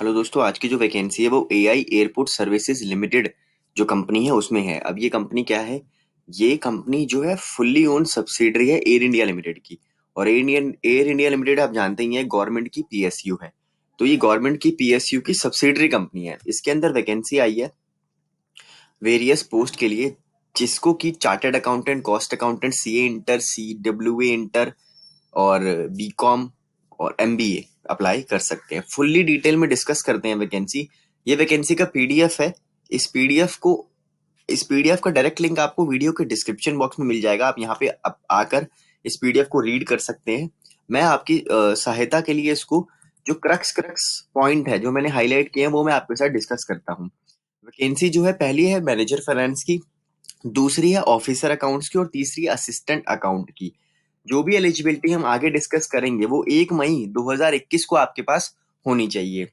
Hello दोस्तों आज की जो वैकेंसी है वो एआई एयरपोर्ट सर्विसेज लिमिटेड जो कंपनी है उसमें है अब ये कंपनी क्या है ये कंपनी जो है फुल्ली ओन सब्सिडरी है एयर इंडिया लिमिटेड की और Air Indian Air India Limited आप जानते ही हैं गवर्नमेंट की पीएसयू है तो ये गवर्नमेंट की पीएसयू की सब्सिडरी कंपनी है इसके अंदर वैकेंसी आई है वेरियस पोस्ट के लिए जिसको कि chartered accountant cost accountant C A inter C W A inter और बी कॉम और एम बी ए अप्लाई कर सकते हैं फुल्ली डिटेल में डिस्कस करते हैं वैकेंसी ये वैकेंसी का पीडीएफ है इस पीडीएफ को इस पीडीएफ का डायरेक्ट लिंक आपको वीडियो के डिस्क्रिप्शन बॉक्स में मिल जाएगा आप यहाँ पे आप आकर इस पीडीएफ को रीड कर सकते हैं मैं आपकी सहायता के लिए इसको जो क्रक्स क्रक्स पॉइंट है जो मैंने हाईलाइट किया है वो मैं आपके साथ डिस्कस करता हूँ वैकेंसी जो है पहली है मैनेजर फाइनेंस की दूसरी है ऑफिसर अकाउंट्स की और तीसरी असिस्टेंट अकाउंट की जो भी एलिजिबिलिटी हम आगे डिस्कस करेंगे वो एक मई 2021 को आपके पास होनी चाहिए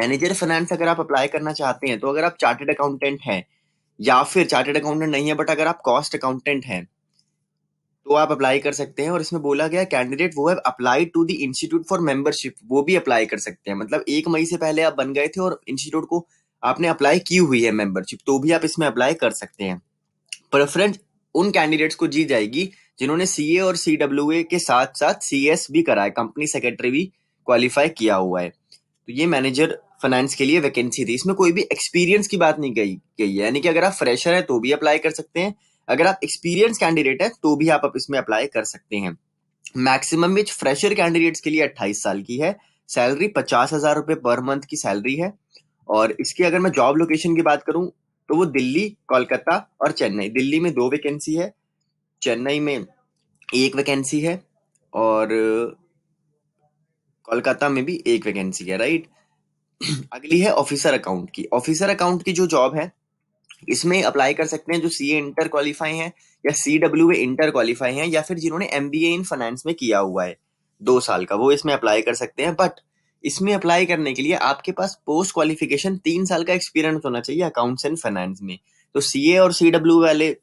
मैनेजर फाइनेंस अगर आप अप्लाई करना चाहते हैं तो अगर आप चार्टेड अकाउंटेंट हैं या फिर चार्टेड अकाउंटेंट नहीं है बट अगर आप कॉस्ट अकाउंटेंट हैं तो आप अप्लाई कर सकते हैं और इसमें बोला गया कैंडिडेट वो है apply to the institute for membership वो भी अप्लाई कर सकते हैं मतलब एक मई से पहले आप बन गए थे और इंस्टीट्यूट को आपने अप्लाई की हुई है मेंबरशिप तो भी आप इसमें अप्लाई कर सकते हैं प्रेफरेंस उन कैंडिडेट्स को जी जाएगी जिन्होंने सी ए और सी डब्ल्यू ए के साथ साथ सी एस भी करा है कंपनी सेक्रेटरी भी क्वालिफाई किया हुआ है तो ये मैनेजर फाइनेंस के लिए वैकेंसी थी इसमें कोई भी एक्सपीरियंस की बात नहीं गई गई है यानी कि अगर आप फ्रेशर है तो भी अप्लाई कर सकते हैं अगर आप एक्सपीरियंस कैंडिडेट है तो भी आप इसमें अप्लाई कर सकते हैं मैक्सिमम वेज फ्रेशर कैंडिडेट्स के लिए अट्ठाईस साल की है सैलरी पचास हजार रुपये पर मंथ की सैलरी है और इसकी अगर मैं जॉब लोकेशन की बात करूं तो वो दिल्ली कोलकाता और चेन्नई दिल्ली में दो वैकेंसी है चेन्नई में एक वैकेंसी है और कोलकाता में भी एक वैकेंसी है राइट अगली है ऑफिसर अकाउंट की ऑफिसर अकाउंट की जो जॉब है इसमें अप्लाई कर सकते हैं जो सी ए इंटर क्वालिफाई है या C W A inter qualify है या फिर जिन्होंने M B A in finance में किया हुआ है दो साल का वो इसमें अप्लाई कर सकते हैं बट इसमें अप्लाई करने के लिए आपके पास पोस्ट क्वालिफिकेशन तीन साल का एक्सपीरियंस होना चाहिए अकाउंट्स एंड फाइनेंस में तो सी ए और सी डब्ल्यू वाले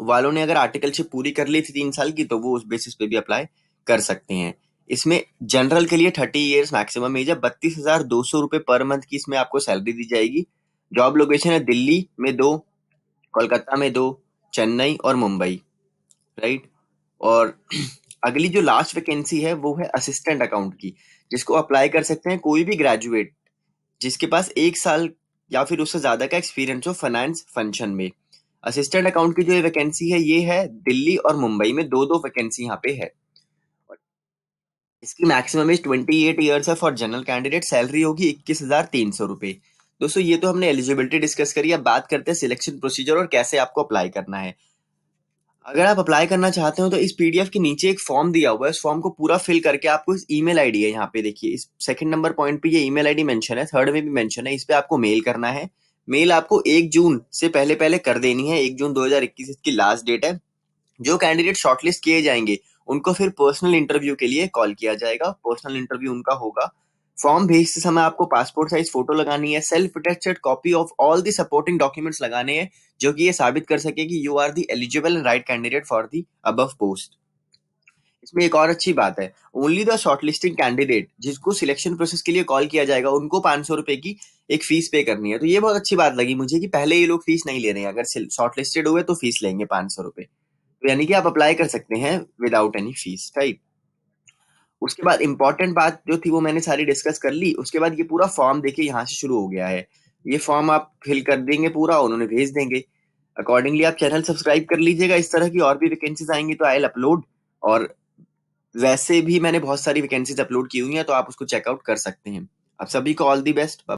वालों ने अगर आर्टिकलशिप पूरी कर ली थी तीन साल की तो वो उस बेसिस पे भी अप्लाई कर सकते हैं इसमें जनरल के लिए थर्टी ईयर्स मैक्सिमम एज है बत्तीस हजार दो सौ रुपए पर मंथ की इसमें आपको सैलरी दी जाएगी जॉब लोकेशन है दिल्ली में दो कोलकाता में दो चेन्नई और मुंबई राइट और अगली जो लास्ट वैकेंसी है वो है असिस्टेंट अकाउंट की जिसको अप्लाई कर सकते हैं कोई भी ग्रेजुएट जिसके पास एक साल या फिर उससे ज़्यादा का एक्सपीरियंस हो फाइनेंस फंक्शन में असिस्टेंट अकाउंट की जो वैकेंसी है ये है दिल्ली और मुंबई में दो दो वैकेंसी यहाँ पे है इसकी maximum age twenty eight years है फॉर जनरल कैंडिडेट सैलरी होगी इक्कीस हजार तीन सौ रुपए दोस्तों ये तो हमने एलिजिबिलिटी डिस्कस करी अब बात करते हैं सिलेक्शन प्रोसीजर और कैसे आपको अप्लाई करना है अगर आप अप्लाई करना चाहते हो तो इस पीडीएफ के नीचे एक फॉर्म दिया हुआ है इस फॉर्म को पूरा फिल करके आपको इस ईमेल आईडी है यहाँ पे देखिए इस सेकंड नंबर पॉइंट पे ये ईमेल आईडी मेंशन है थर्ड में भी मेंशन है इस पे आपको मेल करना है मेल आपको एक जून से पहले पहले कर देनी है एक जून 2021 इसकी लास्ट डेट है जो कैंडिडेट शॉर्टलिस्ट किए जाएंगे उनको फिर पर्सनल इंटरव्यू के लिए कॉल किया जाएगा पर्सनल इंटरव्यू उनका होगा फॉर्म भेजते समय आपको पासपोर्ट साइज फोटो लगानी है self attested copy of all the supporting documents लगाने हैं जो कि ये साबित कर सके कि you are the eligible and right candidate for the above post इसमें एक और अच्छी बात है ओनली द शॉर्टलिस्टिंग कैंडिडेट जिसको सिलेक्शन प्रोसेस के लिए कॉल किया जाएगा उनको पांच सौ रुपए की एक फीस पे करनी है तो ये बहुत अच्छी बात लगी मुझे कि पहले ये लोग फीस नहीं ले रहे हैं अगर शॉर्टलिस्टेड हुए तो फीस लेंगे पांच सौ रुपए तो यानी कि आप अप्लाई कर सकते हैं विदाउट एनी फीस राइट उसके बाद इंपॉर्टेंट बात जो थी वो मैंने सारी डिस्कस कर ली उसके बाद ये पूरा फॉर्म देखिए यहाँ से शुरू हो गया है ये फॉर्म आप फिल कर देंगे पूरा उन्होंने भेज देंगे अकॉर्डिंगली आप चैनल सब्सक्राइब कर लीजिएगा इस तरह की और भी वैकेंसीज आएंगी तो आई अपलोड और वैसे भी मैंने बहुत सारी वैकेंसीज़ अपलोड की हुई हैं, तो आप उसको चेकआउट कर सकते हैं। आप सभी को ऑल दी बेस्ट।